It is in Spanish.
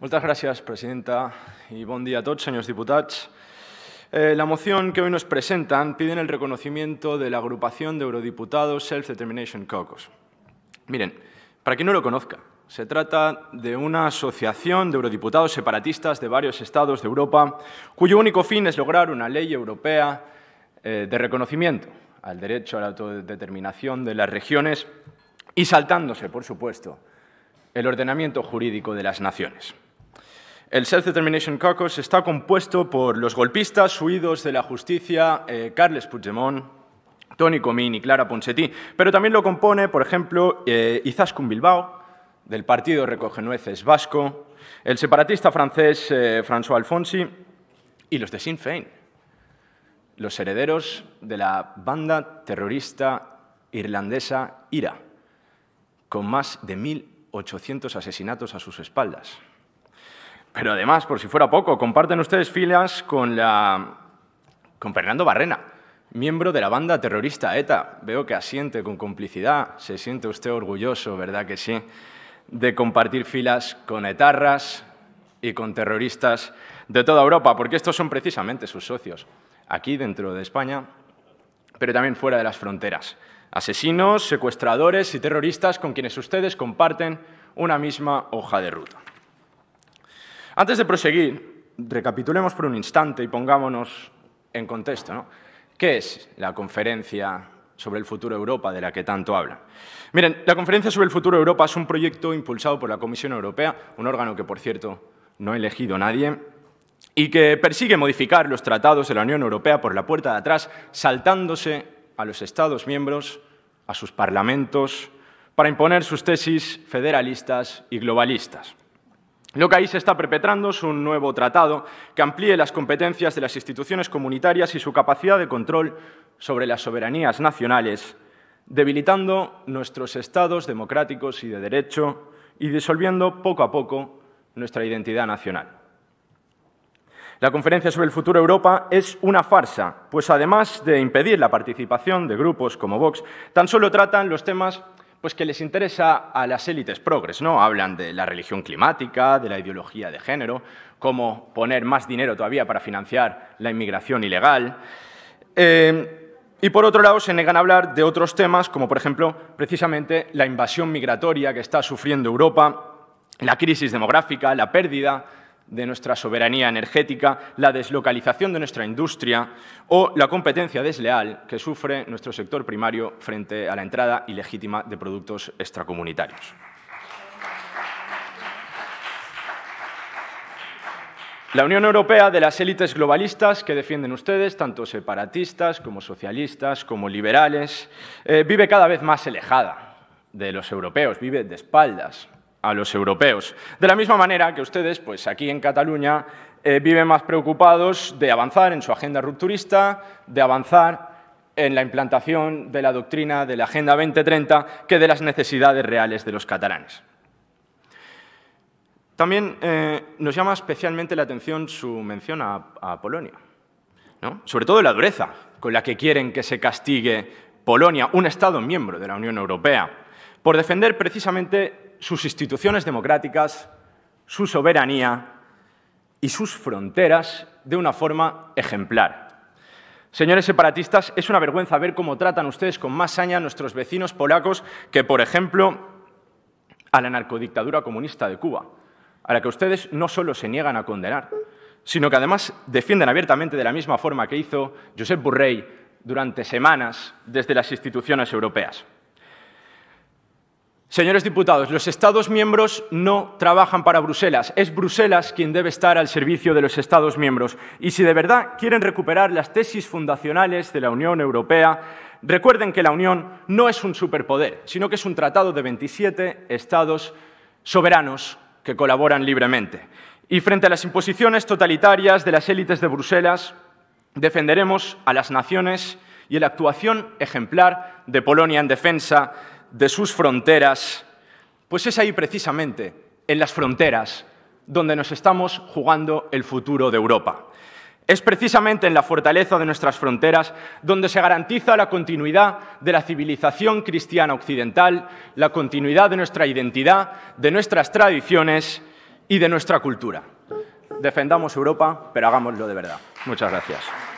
Muchas gracias, presidenta, y buen día a todos, señores diputados. Eh, la moción que hoy nos presentan pide el reconocimiento de la agrupación de eurodiputados Self-Determination Caucus. Miren, para quien no lo conozca, se trata de una asociación de eurodiputados separatistas de varios estados de Europa cuyo único fin es lograr una ley europea eh, de reconocimiento al derecho a la autodeterminación de las regiones y saltándose, por supuesto, el ordenamiento jurídico de las naciones. El Self-Determination Caucus está compuesto por los golpistas huidos de la justicia eh, Carles Puigdemont, Tony Comín y Clara Ponsetti, pero también lo compone, por ejemplo, eh, Izaskun Bilbao, del partido Recogenueces Vasco, el separatista francés eh, François Alfonsi y los de Sinn Féin, los herederos de la banda terrorista irlandesa IRA, con más de 1.800 asesinatos a sus espaldas. Pero además, por si fuera poco, comparten ustedes filas con, Fernando Barrena, miembro de la banda terrorista ETA. Veo que asiente con complicidad, se siente usted orgulloso, ¿verdad que sí?, de compartir filas con etarras y con terroristas de toda Europa, porque estos son precisamente sus socios, aquí dentro de España, pero también fuera de las fronteras. Asesinos, secuestradores y terroristas con quienes ustedes comparten una misma hoja de ruta. Antes de proseguir, recapitulemos por un instante y pongámonos en contexto. ¿Qué es la conferencia sobre el futuro de Europa de la que tanto habla? Miren, la conferencia sobre el futuro de Europa es un proyecto impulsado por la Comisión Europea, un órgano que, por cierto, no ha elegido nadie, y que persigue modificar los tratados de la Unión Europea por la puerta de atrás, saltándose a los Estados miembros, a sus parlamentos, para imponer sus tesis federalistas y globalistas. Lo que ahí se está perpetrando es un nuevo tratado que amplíe las competencias de las instituciones comunitarias y su capacidad de control sobre las soberanías nacionales, debilitando nuestros estados democráticos y de derecho y disolviendo poco a poco nuestra identidad nacional. La conferencia sobre el futuro de Europa es una farsa, pues además de impedir la participación de grupos como Vox, tan solo tratan los temas pues que les interesa a las élites progres, ¿no? Hablan de la religión climática, de la ideología de género, cómo poner más dinero todavía para financiar la inmigración ilegal. Eh, y por otro lado, se negan a hablar de otros temas, como por ejemplo, precisamente la invasión migratoria que está sufriendo Europa, la crisis demográfica, la pérdida de nuestra soberanía energética, la deslocalización de nuestra industria o la competencia desleal que sufre nuestro sector primario frente a la entrada ilegítima de productos extracomunitarios. La Unión Europea de las élites globalistas que defienden ustedes, tanto separatistas como socialistas, como liberales, eh, vive cada vez más alejada de los europeos, vive de espaldas a los europeos. De la misma manera que ustedes, pues aquí en Cataluña, eh, viven más preocupados de avanzar en su agenda rupturista, de avanzar en la implantación de la doctrina de la Agenda 2030 que de las necesidades reales de los catalanes. También eh, nos llama especialmente la atención su mención a, a Polonia, ¿no? sobre todo la dureza con la que quieren que se castigue Polonia, un Estado miembro de la Unión Europea, por defender precisamente sus instituciones democráticas, su soberanía y sus fronteras de una forma ejemplar. Señores separatistas, es una vergüenza ver cómo tratan ustedes con más saña a nuestros vecinos polacos que, por ejemplo, a la narcodictadura comunista de Cuba, a la que ustedes no solo se niegan a condenar, sino que además defienden abiertamente de la misma forma que hizo Josep Borrell durante semanas desde las instituciones europeas. Señores diputados, los Estados miembros no trabajan para Bruselas. Es Bruselas quien debe estar al servicio de los Estados miembros. Y si de verdad quieren recuperar las tesis fundacionales de la Unión Europea, recuerden que la Unión no es un superpoder, sino que es un tratado de 27 Estados soberanos que colaboran libremente. Y frente a las imposiciones totalitarias de las élites de Bruselas, defenderemos a las naciones y la actuación ejemplar de Polonia en defensa de sus fronteras, pues es ahí precisamente, en las fronteras, donde nos estamos jugando el futuro de Europa. Es precisamente en la fortaleza de nuestras fronteras donde se garantiza la continuidad de la civilización cristiana occidental, la continuidad de nuestra identidad, de nuestras tradiciones y de nuestra cultura. Defendamos Europa, pero hagámoslo de verdad. Muchas gracias.